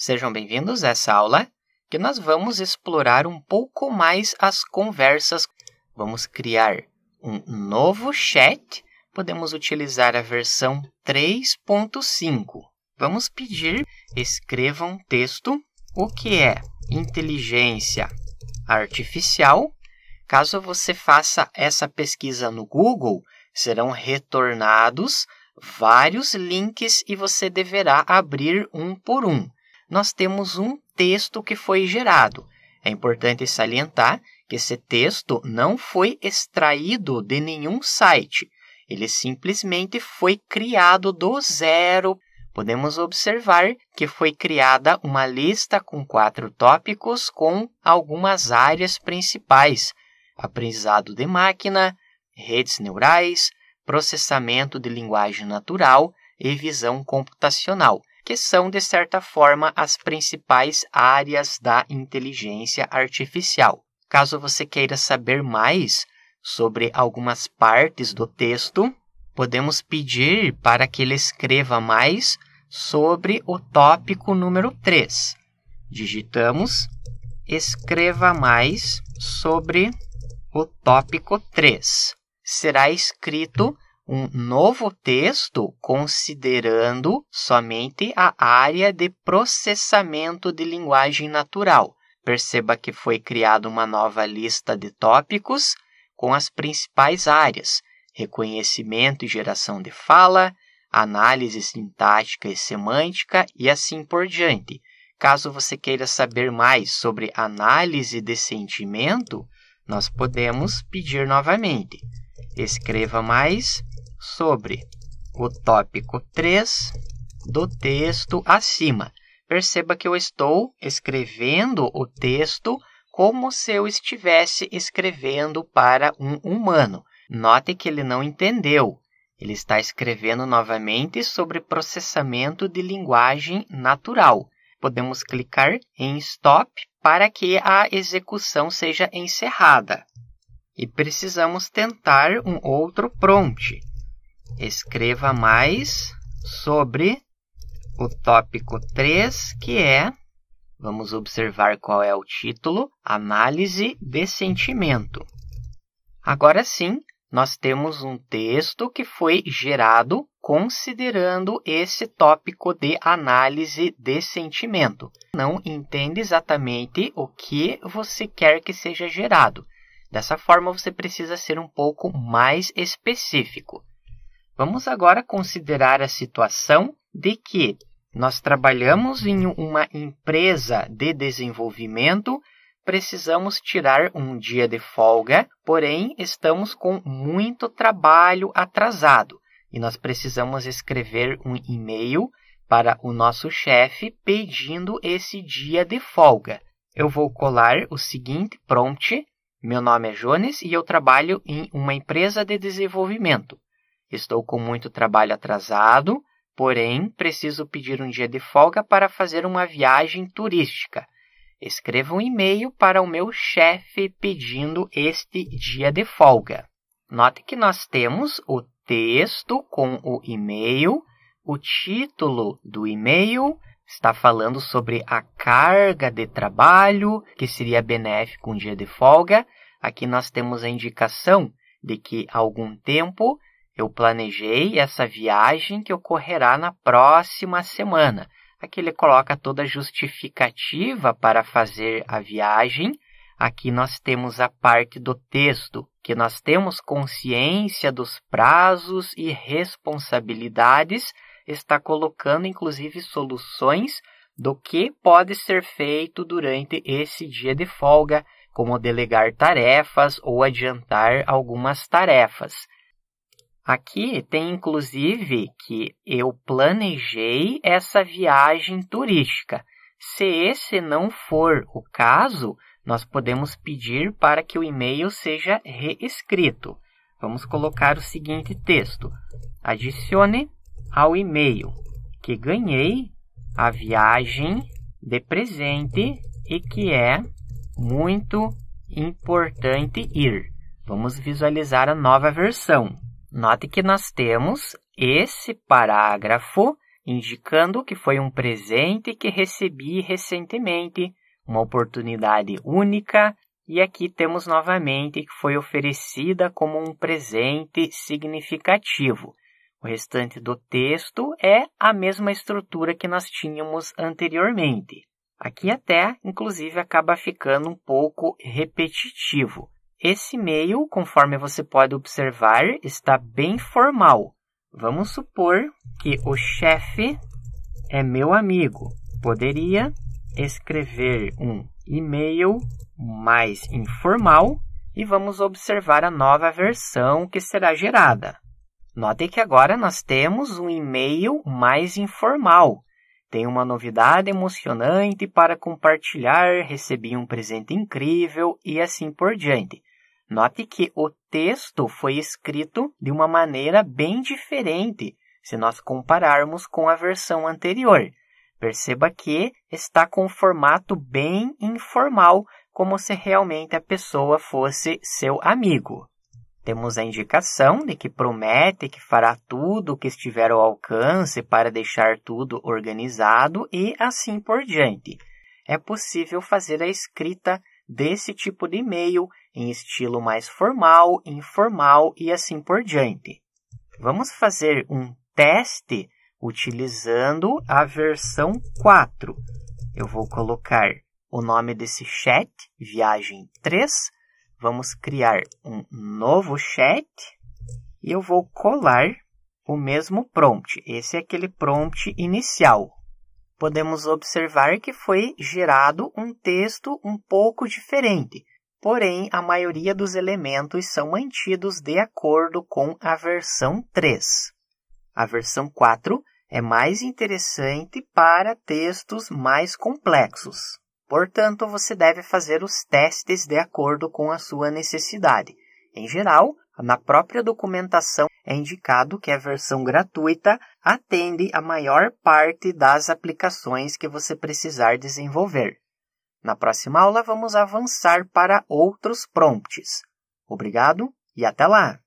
Sejam bem-vindos a essa aula que nós vamos explorar um pouco mais as conversas. Vamos criar um novo chat. Podemos utilizar a versão 3.5. Vamos pedir escreva um texto o que é inteligência artificial. Caso você faça essa pesquisa no Google, serão retornados vários links e você deverá abrir um por um nós temos um texto que foi gerado. É importante salientar que esse texto não foi extraído de nenhum site. Ele simplesmente foi criado do zero. Podemos observar que foi criada uma lista com quatro tópicos com algumas áreas principais: aprendizado de máquina, redes neurais, processamento de linguagem natural e visão computacional que são, de certa forma, as principais áreas da inteligência artificial. Caso você queira saber mais sobre algumas partes do texto, podemos pedir para que ele escreva mais sobre o tópico número 3. Digitamos: escreva mais sobre o tópico 3. Será escrito um novo texto considerando somente a área de processamento de linguagem natural. Perceba que foi criada uma nova lista de tópicos com as principais áreas: reconhecimento e geração de fala, análise sintática e semântica e assim por diante. Caso você queira saber mais sobre análise de sentimento, nós podemos pedir novamente. Escreva mais sobre o tópico 3 do texto acima. Perceba que eu estou escrevendo o texto como se eu estivesse escrevendo para um humano. Note que ele não entendeu. Ele está escrevendo novamente sobre processamento de linguagem natural. Podemos clicar em Stop para que a execução seja encerrada. E precisamos tentar um outro prompt. Escreva mais sobre o tópico 3, que é, vamos observar qual é o título, Análise de Sentimento. Agora sim, nós temos um texto que foi gerado considerando esse tópico de análise de sentimento. Não entende exatamente o que você quer que seja gerado. Dessa forma, você precisa ser um pouco mais específico. Vamos agora considerar a situação de que nós trabalhamos em uma empresa de desenvolvimento, precisamos tirar um dia de folga, porém estamos com muito trabalho atrasado e nós precisamos escrever um e-mail para o nosso chefe pedindo esse dia de folga. Eu vou colar o seguinte prompt: Meu nome é Jones e eu trabalho em uma empresa de desenvolvimento. Estou com muito trabalho atrasado, porém preciso pedir um dia de folga para fazer uma viagem turística. Escreva um e-mail para o meu chefe pedindo este dia de folga. Note que nós temos o texto com o e-mail, o título do e-mail está falando sobre a carga de trabalho, que seria benéfico um dia de folga. Aqui nós temos a indicação de que algum tempo eu planejei essa viagem que ocorrerá na próxima semana. Aqui ele coloca toda a justificativa para fazer a viagem. Aqui nós temos a parte do texto, que nós temos consciência dos prazos e responsabilidades, está colocando inclusive soluções do que pode ser feito durante esse dia de folga, como delegar tarefas ou adiantar algumas tarefas. Aqui tem inclusive que eu planejei essa viagem turística. Se esse não for o caso, nós podemos pedir para que o e-mail seja reescrito. Vamos colocar o seguinte texto: adicione ao e-mail que ganhei a viagem de presente e que é muito importante ir. Vamos visualizar a nova versão. Note que nós temos esse parágrafo indicando que foi um presente que recebi recentemente, uma oportunidade única, e aqui temos novamente que foi oferecida como um presente significativo. O restante do texto é a mesma estrutura que nós tínhamos anteriormente. Aqui até, inclusive, acaba ficando um pouco repetitivo. Esse e-mail, conforme você pode observar, está bem formal. Vamos supor que o chefe é meu amigo. Poderia escrever um e-mail mais informal e vamos observar a nova versão que será gerada. Note que agora nós temos um e-mail mais informal. Tem uma novidade emocionante para compartilhar, recebi um presente incrível e assim por diante. Note que o texto foi escrito de uma maneira bem diferente se nós compararmos com a versão anterior. Perceba que está com um formato bem informal, como se realmente a pessoa fosse seu amigo. Temos a indicação de que promete que fará tudo o que estiver ao alcance para deixar tudo organizado e assim por diante. É possível fazer a escrita desse tipo de e-mail em estilo mais formal, informal e assim por diante. Vamos fazer um teste utilizando a versão 4. Eu vou colocar o nome desse chat, viagem 3. Vamos criar um novo chat e eu vou colar o mesmo prompt. Esse é aquele prompt inicial podemos observar que foi gerado um texto um pouco diferente, porém a maioria dos elementos são mantidos de acordo com a versão 3. A versão 4 é mais interessante para textos mais complexos. Portanto, você deve fazer os testes de acordo com a sua necessidade. Em geral, na própria documentação é indicado que a versão gratuita atende a maior parte das aplicações que você precisar desenvolver. Na próxima aula, vamos avançar para outros prompts. Obrigado e até lá!